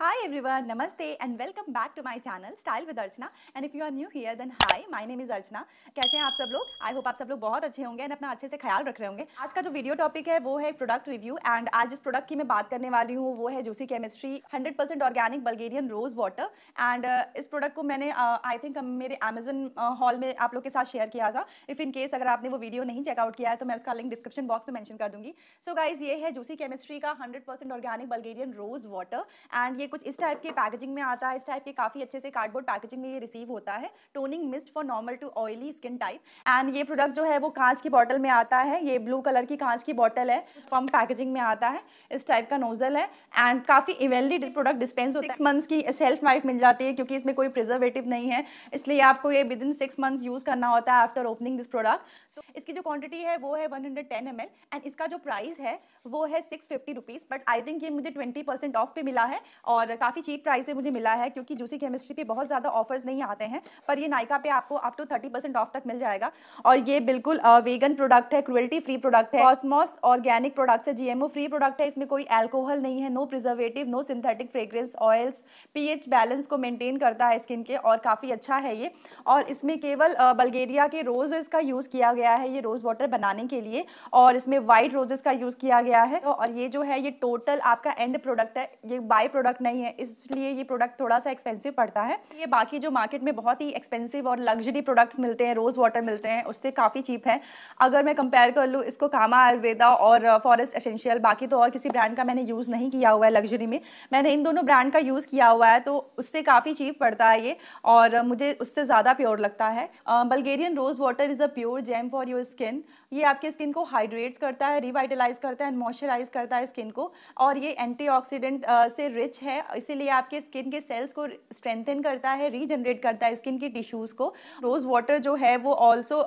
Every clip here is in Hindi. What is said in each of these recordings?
Hi everyone, Namaste and welcome back to my channel Style with Archana. And if you are new here, then hi, my name is Archana. कैसे हैं आप सब लोग आई होप आप सब लोग बहुत अच्छे होंगे एंड अपना अच्छे से ख्याल रख रहे होंगे आज का जो वीडियो टॉपिक है वो है प्रोडक्ट रिव्यू एंड आज जिस प्रोडक्ट की मैं बात करने वाली हूँ वो है Juicy Chemistry 100% percent organic Bulgarian rose water and इस प्रोडक्ट को मैंने आई uh, थिंक मेरे अमेजन हॉल uh, में आप लोग के साथ शेयर किया था इफ इन केस अगर आपने वो वीडियो नहीं चेकआउट किया है तो मैं उसका लिंक डिस्क्रिप्शन बॉक्स में मैंशन कर दूंगी सो so गाइज ये है जूसी केमिस्ट्री का hundred percent organic Bulgarian rose water and ये कुछ इस टाइप के पैकेजिंग में आता है इस टाइप के काफ़ी अच्छे से कार्डबोर्ड पैकेजिंग में ये रिसीव होता है toning mist for normal to oily skin type and ये प्रोडक्ट जो है वो कांच की बॉटल में आता है ये ब्लू कलर की कांच की बॉटल है फॉर्म पैकेजिंग में आता है इस टाइप का नोजल है एंड काफ़ी इवेलली प्रोडक्ट डिस्पेंस होता है सिक्स मंथ्स की सेल्फ लाइफ मिल जाती है क्योंकि इसमें कोई प्रिजर्वेटिव नहीं है इसलिए आपको ये within six months use करना होता है आफ्टर ओपनिंग दिस प्रोडक्ट तो इसकी जो क्वांटिटी है वो है वन हंड्रेड टेन एम एल एंड इसका जो प्राइस है वो है six fifty rupees but I think ये मुझे ट्वेंटी परसेंट ऑफ पे मिला है और और काफ़ी चीप प्राइस पे मुझे मिला है क्योंकि जूसी केमिस्ट्री पे बहुत ज़्यादा ऑफर्स नहीं आते हैं पर ये नायका पे आपको up to thirty percent off तक मिल जाएगा और ये बिल्कुल वेगन प्रोडक्ट है क्रुअल्टी फ्री प्रोडक्ट है कॉस्मॉस ऑर्गेनिक प्रोडक्ट है जी फ्री प्रोडक्ट है इसमें कोई एल्कोहल नहीं है no preservative no synthetic fragrance oils pH balance को मेनटेन करता है स्किन के और काफ़ी अच्छा है ये और इसमें केवल बल्गेरिया के रोज़ का यूज़ किया गया है ये रोज़ वाटर बनाने के लिए और इसमें वाइट रोजेस का यूज़ किया गया है और ये जो है ये टोटल आपका एंड प्रोडक्ट है ये बाई प्रोडक्ट नहीं है इसलिए ये प्रोडक्ट थोड़ा सा एक्सपेंसिव पड़ता है ये बाकी जो मार्केट में बहुत ही एक्सपेंसिव और लग्जरी प्रोडक्ट्स मिलते हैं रोज़ वाटर मिलते हैं उससे काफ़ी चीप है अगर मैं कंपेयर कर लूँ इसको कामा आयुर्वेदा और फॉरेस्ट uh, एसेंशियल बाकी तो और किसी ब्रांड का मैंने यूज़ नहीं किया हुआ है लग्जरी में मैंने इन दोनों ब्रांड का यूज़ किया हुआ है तो उससे काफ़ी चीप पड़ता है ये और मुझे उससे ज़्यादा प्योर लगता है Bulgarian rose water is a pure gem for your skin ये आपके स्किन को हाइड्रेट्स करता है रिवाइटलाइज करता है एंड मॉइस्चराइज करता है स्किन को और ये एंटीऑक्सीडेंट से रिच है है इसीलिए आपके स्किन के सेल्स को स्ट्रेंथन करता है रीजनरेट करता है स्किन की टिश्यूज़ को रोज़ वाटर जो है वो ऑल्सो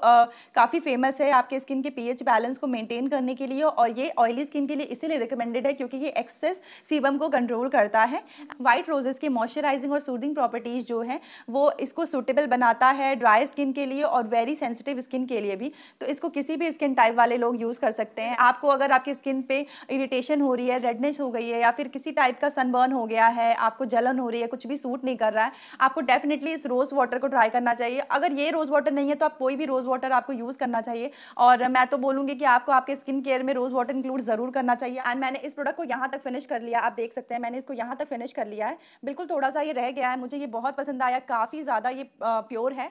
काफ़ी फेमस है आपके स्किन के पीएच बैलेंस को मेंटेन करने के लिए और ये ऑयली स्किन के लिए इसीलिए रिकमेंडेड है क्योंकि ये एक्सेस सीबम को कंट्रोल करता है वाइट रोजेस की मॉइस्चराइजिंग और सूदिंग प्रॉपर्टीज़ जो है वो इसको सूटेबल बनाता है ड्राई स्किन के लिए और वेरी सेंसिटिव स्किन के लिए भी तो इसको किसी भी स्किन टाइप वाले लोग यूज़ कर सकते हैं आपको अगर आपकी स्किन पे इरिटेशन हो रही है रेडनेस हो गई है या फिर किसी टाइप का सनबर्न हो गया गया है आपको जलन हो रही है कुछ भी सूट नहीं कर रहा है आपको डेफिनेटली इस रोज़ वाटर को ट्राई करना चाहिए अगर ये रोज़ वाटर नहीं है तो आप कोई भी रोज़ वाटर आपको यूज़ करना चाहिए और मैं तो बोलूँगी कि आपको आपके स्किन केयर में रोज़ वाटर इंक्लूड ज़रूर करना चाहिए एंड मैंने इस प्रोडक्ट को यहाँ तक फिनिश कर लिया आप देख सकते हैं मैंने इसको यहाँ तक फिनिश कर लिया है बिल्कुल थोड़ा सा ये रह गया है मुझे ये बहुत पसंद आया काफ़ी ज़्यादा ये प्योर है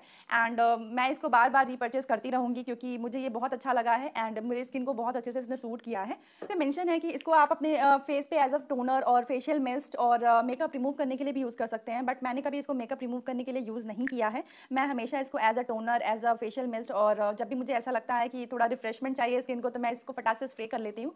एंड मैं इसको बार बार रिपर्चेस करती रहूँगी क्योंकि मुझे ये बहुत अच्छा लगा है एंड मेरी स्किन को बहुत अच्छे से इसने सूट किया है मैंशन है कि इसको आप अपने फेस पे एज अ टोनर और फेशियल मिस्ट और और मेकअप रिमूव करने के लिए भी यूज़ कर सकते हैं बट मैंने कभी इसको मेकअप रिमूव करने के लिए यूज़ नहीं किया है मैं हमेशा इसको as a toner as a facial mist और जब भी मुझे ऐसा लगता है कि थोड़ा रिफ्रेशमेंट चाहिए स्किन को तो मैं इसको फटाक से स्प्रे कर लेती हूँ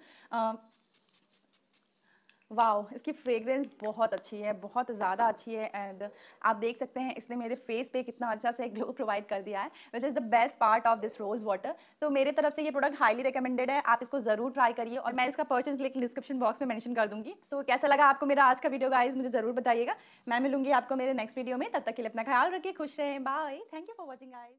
वाह इसकी फ्रेगरेंस बहुत अच्छी है बहुत ज़्यादा अच्छी है एंड आप देख सकते हैं इसने मेरे फेस पे कितना अच्छा से ग्लो प्रोवाइड कर दिया है which is the best part of this rose water तो मेरे तरफ से ये प्रोडक्ट हाईली रिकमेंडेड है आप इसको ज़रूर ट्राई करिए और मैं इसका परचेज लिख डिस्क्रिप्शन बॉक्स में मैंशन कर दूँगी सो so, कैसा लगा आपको मेरा आज का वीडियो गाइज मुझे ज़रूर बताइएगा मैं मिलूंगी आपको मेरे नेक्स्ट वीडियो में तब तक के लिए अपना ख्याल रखिए खुश रहें bye thank you for watching eyes